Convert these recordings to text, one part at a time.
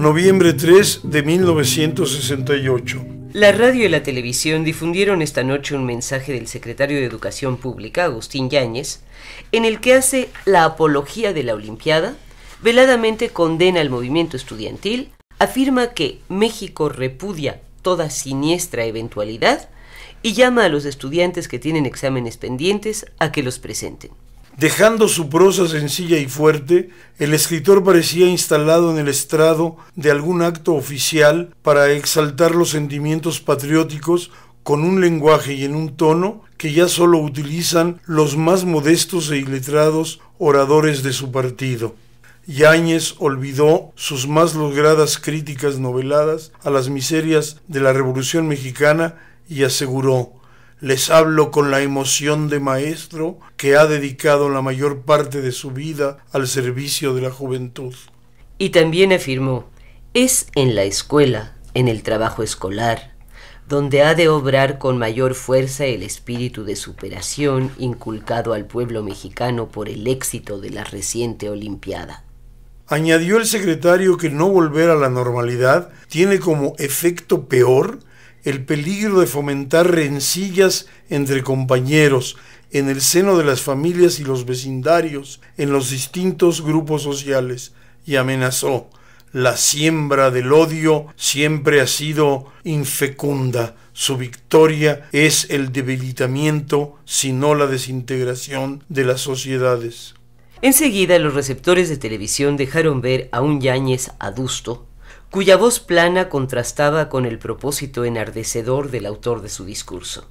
noviembre 3 de 1968. La radio y la televisión difundieron esta noche un mensaje del secretario de Educación Pública, Agustín Yáñez, en el que hace la apología de la Olimpiada, veladamente condena al movimiento estudiantil, afirma que México repudia toda siniestra eventualidad y llama a los estudiantes que tienen exámenes pendientes a que los presenten. Dejando su prosa sencilla y fuerte, el escritor parecía instalado en el estrado de algún acto oficial para exaltar los sentimientos patrióticos con un lenguaje y en un tono que ya solo utilizan los más modestos e iletrados oradores de su partido. Yáñez olvidó sus más logradas críticas noveladas a las miserias de la Revolución Mexicana y aseguró les hablo con la emoción de maestro que ha dedicado la mayor parte de su vida al servicio de la juventud. Y también afirmó, es en la escuela, en el trabajo escolar, donde ha de obrar con mayor fuerza el espíritu de superación inculcado al pueblo mexicano por el éxito de la reciente Olimpiada. Añadió el secretario que no volver a la normalidad tiene como efecto peor el peligro de fomentar rencillas entre compañeros, en el seno de las familias y los vecindarios, en los distintos grupos sociales, y amenazó. La siembra del odio siempre ha sido infecunda. Su victoria es el debilitamiento, sino la desintegración de las sociedades. Enseguida los receptores de televisión dejaron ver a un Yáñez adusto, cuya voz plana contrastaba con el propósito enardecedor del autor de su discurso.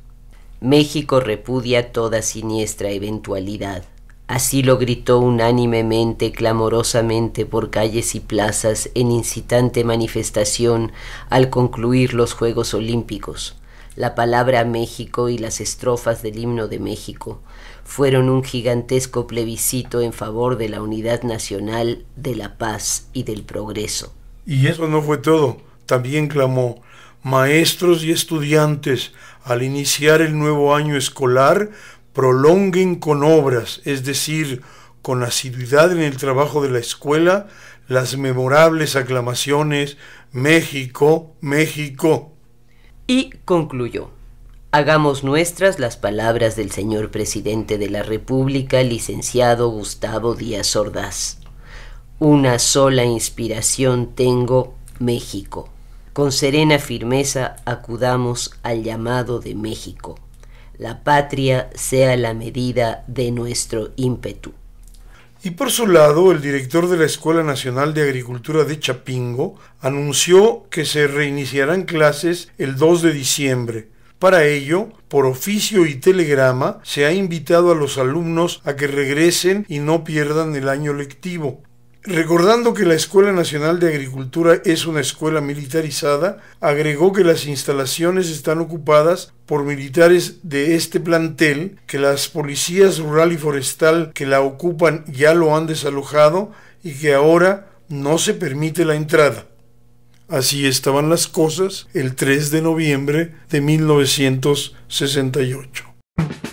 México repudia toda siniestra eventualidad. Así lo gritó unánimemente, clamorosamente por calles y plazas en incitante manifestación al concluir los Juegos Olímpicos. La palabra México y las estrofas del himno de México fueron un gigantesco plebiscito en favor de la unidad nacional, de la paz y del progreso. Y eso no fue todo. También clamó, maestros y estudiantes, al iniciar el nuevo año escolar, prolonguen con obras, es decir, con asiduidad en el trabajo de la escuela, las memorables aclamaciones México, México. Y concluyó. Hagamos nuestras las palabras del señor presidente de la República, licenciado Gustavo Díaz Ordaz. Una sola inspiración tengo, México. Con serena firmeza acudamos al llamado de México. La patria sea la medida de nuestro ímpetu. Y por su lado, el director de la Escuela Nacional de Agricultura de Chapingo anunció que se reiniciarán clases el 2 de diciembre. Para ello, por oficio y telegrama, se ha invitado a los alumnos a que regresen y no pierdan el año lectivo. Recordando que la Escuela Nacional de Agricultura es una escuela militarizada, agregó que las instalaciones están ocupadas por militares de este plantel, que las policías rural y forestal que la ocupan ya lo han desalojado y que ahora no se permite la entrada. Así estaban las cosas el 3 de noviembre de 1968.